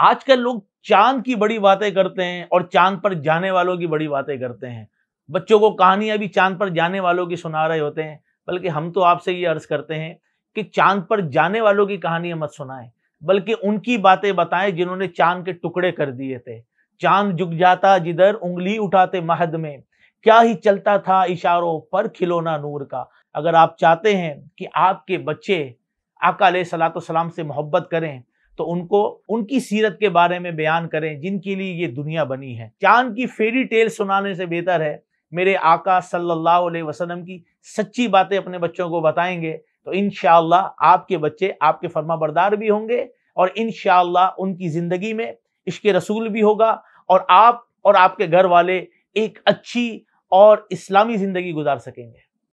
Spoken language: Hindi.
आजकल लोग चांद की बड़ी बातें करते हैं और चांद पर जाने वालों की बड़ी बातें करते हैं बच्चों को कहानियां भी चांद पर जाने वालों की सुना रहे होते हैं बल्कि हम तो आपसे ये अर्ज करते हैं कि चांद पर जाने वालों की कहानियां मत सुनाएं बल्कि उनकी बातें बताएं जिन्होंने चांद के टुकड़े कर दिए थे चांद जुग जाता जिधर उंगली उठाते महद में क्या ही चलता था इशारों पर खिलौना नूर का अगर आप चाहते हैं कि आपके बच्चे आका सलाम से मोहब्बत करें तो उनको उनकी सीरत के बारे में बयान करें जिनके लिए ये दुनिया बनी है चांद की फेरी टेल सुनाने से बेहतर है मेरे आका सल्लल्लाहु अलैहि वसल्लम की सच्ची बातें अपने बच्चों को बताएंगे तो इन आपके बच्चे आपके फर्मा भी होंगे और इन उनकी ज़िंदगी में इश्क रसूल भी होगा और आप और आपके घर वाले एक अच्छी और इस्लामी ज़िंदगी गुजार सकेंगे